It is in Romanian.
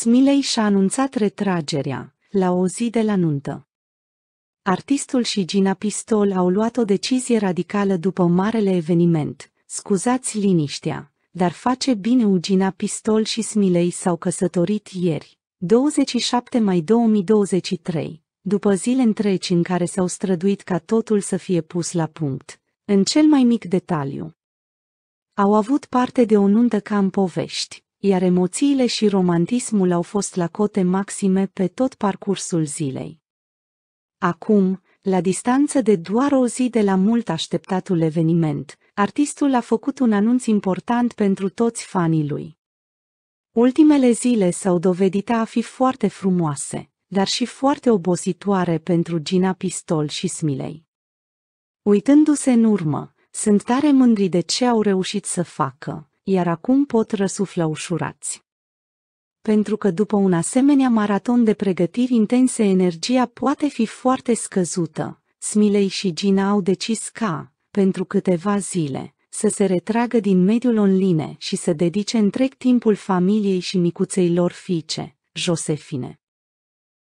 Smiley și-a anunțat retragerea, la o zi de la nuntă. Artistul și Gina Pistol au luat o decizie radicală după marele eveniment. Scuzați liniștea, dar face bine Ugina Pistol și Smiley s-au căsătorit ieri, 27 mai 2023, după zile întregi în care s-au străduit ca totul să fie pus la punct, în cel mai mic detaliu. Au avut parte de o nuntă ca în povești iar emoțiile și romantismul au fost la cote maxime pe tot parcursul zilei. Acum, la distanță de doar o zi de la mult așteptatul eveniment, artistul a făcut un anunț important pentru toți fanii lui. Ultimele zile s-au dovedit a fi foarte frumoase, dar și foarte obositoare pentru Gina Pistol și smilei. Uitându-se în urmă, sunt tare mândri de ce au reușit să facă, iar acum pot răsufla ușurați. Pentru că după un asemenea maraton de pregătiri intense energia poate fi foarte scăzută, Smiley și Gina au decis ca, pentru câteva zile, să se retragă din mediul online și să dedice întreg timpul familiei și micuței lor fiice, Josefine.